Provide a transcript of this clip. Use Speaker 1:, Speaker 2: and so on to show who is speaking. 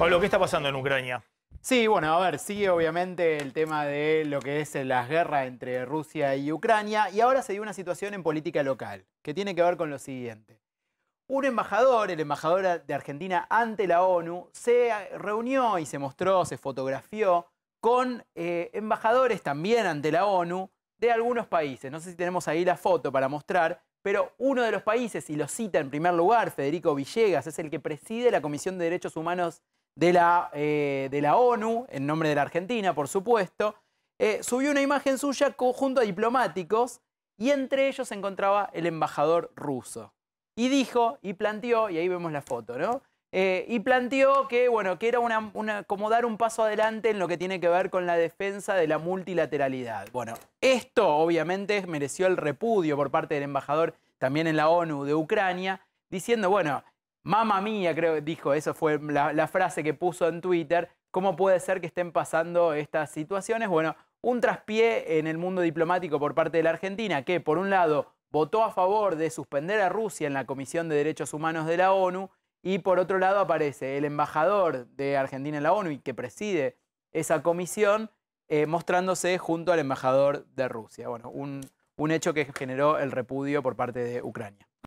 Speaker 1: Pablo, ¿qué está pasando en Ucrania? Sí, bueno, a ver, sigue obviamente el tema de lo que es las guerras entre Rusia y Ucrania y ahora se dio una situación en política local que tiene que ver con lo siguiente. Un embajador, el embajador de Argentina ante la ONU, se reunió y se mostró, se fotografió con eh, embajadores también ante la ONU de algunos países. No sé si tenemos ahí la foto para mostrar, pero uno de los países, y lo cita en primer lugar, Federico Villegas, es el que preside la Comisión de Derechos Humanos de la, eh, de la ONU, en nombre de la Argentina, por supuesto, eh, subió una imagen suya junto a diplomáticos y entre ellos se encontraba el embajador ruso. Y dijo y planteó, y ahí vemos la foto, ¿no? Eh, y planteó que, bueno, que era una, una, como dar un paso adelante en lo que tiene que ver con la defensa de la multilateralidad. Bueno, esto obviamente mereció el repudio por parte del embajador también en la ONU de Ucrania, diciendo, bueno, Mamá mía, creo que dijo, eso fue la, frase que puso en Twitter. ¿Cómo puede ser que estén pasando estas situaciones? Bueno, un traspié en el mundo diplomático por parte de la Argentina, que por un lado votó a favor de suspender a Rusia en la Comisión de Derechos Humanos de la ONU, y por otro lado aparece el embajador de Argentina en la ONU y que preside esa comisión, eh, mostrándose junto al embajador de Rusia. Bueno, un hecho que generó el repudio por parte de Ucrania.